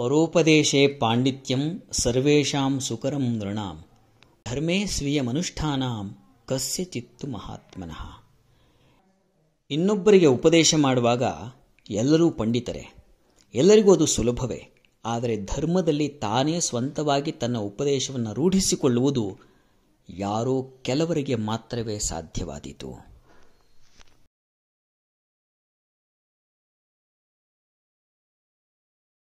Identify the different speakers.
Speaker 1: ಪರೋಪದೇಶೆ ಪಾಂಡಿತ್ಯಂ ಸರ್ವೇಷಾಂ ಸುಕರಂ ನೃಣಾಂ ಧರ್ಮೇ ಸ್ವೀಯಮನುಷ್ಠಾನಾಂ ಕಸ್ಯಚಿತ್ತು ಮಹಾತ್ಮನಃ ಇನ್ನೊಬ್ಬರಿಗೆ ಉಪದೇಶ ಮಾಡುವಾಗ ಎಲ್ಲರೂ ಪಂಡಿತರೇ ಎಲ್ಲರಿಗೂ ಅದು ಸುಲಭವೇ ಆದರೆ ಧರ್ಮದಲ್ಲಿ ತಾನೇ ಸ್ವಂತವಾಗಿ ತನ್ನ ಉಪದೇಶವನ್ನು ರೂಢಿಸಿಕೊಳ್ಳುವುದು ಯಾರೋ ಕೆಲವರಿಗೆ ಮಾತ್ರವೇ ಸಾಧ್ಯವಾದೀತು